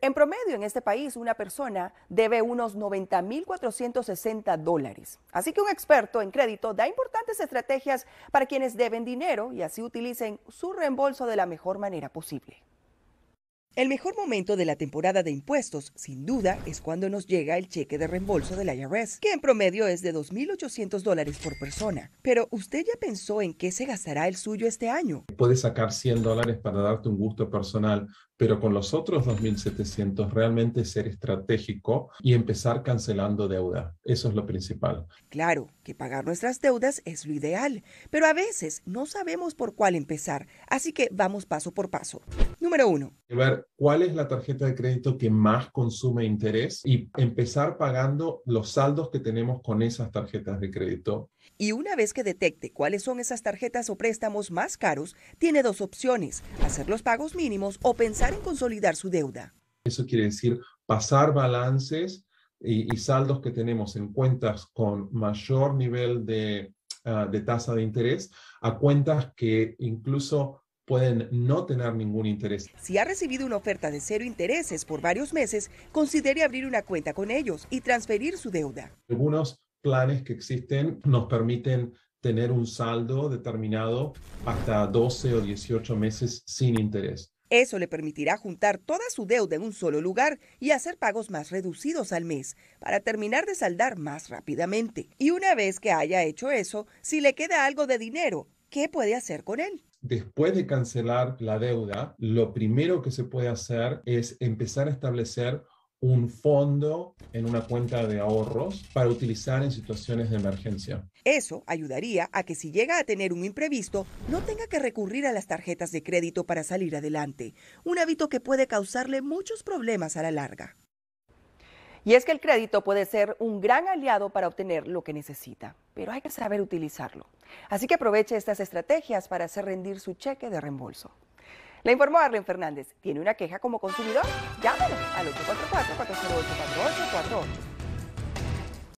en promedio en este país una persona debe unos 90.460 dólares. Así que un experto en crédito da importantes estrategias para quienes deben dinero y así utilicen su reembolso de la mejor manera posible. El mejor momento de la temporada de impuestos, sin duda, es cuando nos llega el cheque de reembolso del IRS, que en promedio es de 2.800 dólares por persona. Pero usted ya pensó en qué se gastará el suyo este año. Puedes sacar 100 dólares para darte un gusto personal, pero con los otros 2.700 realmente ser estratégico y empezar cancelando deuda. Eso es lo principal. Claro, que pagar nuestras deudas es lo ideal, pero a veces no sabemos por cuál empezar, así que vamos paso por paso. Número uno. Ver cuál es la tarjeta de crédito que más consume interés y empezar pagando los saldos que tenemos con esas tarjetas de crédito y una vez que detecte cuáles son esas tarjetas o préstamos más caros, tiene dos opciones, hacer los pagos mínimos o pensar en consolidar su deuda. Eso quiere decir pasar balances y, saldos que tenemos en cuentas con mayor nivel de, ah, de tasa de interés a cuentas que incluso pueden no tener ningún interés. Si ha recibido una oferta de cero intereses por varios meses, considere abrir una cuenta con ellos y transferir su deuda. Algunos planes que existen nos permiten tener un saldo determinado hasta 12 o 18 meses sin interés. Eso le permitirá juntar toda su deuda en un solo lugar y hacer pagos más reducidos al mes para terminar de saldar más rápidamente. Y una vez que haya hecho eso, si le queda algo de dinero, ¿qué puede hacer con él? Después de cancelar la deuda, lo primero que se puede hacer es empezar a establecer un fondo en una cuenta de ahorros para utilizar en situaciones de emergencia. Eso ayudaría a que si llega a tener un imprevisto, no tenga que recurrir a las tarjetas de crédito para salir adelante, un hábito que puede causarle muchos problemas a la larga. Y es que el crédito puede ser un gran aliado para obtener lo que necesita, pero hay que saber utilizarlo. Así que aproveche estas estrategias para hacer rendir su cheque de reembolso. Le informó Arlen Fernández. ¿Tiene una queja como consumidor? Llámenos al 844 408 4848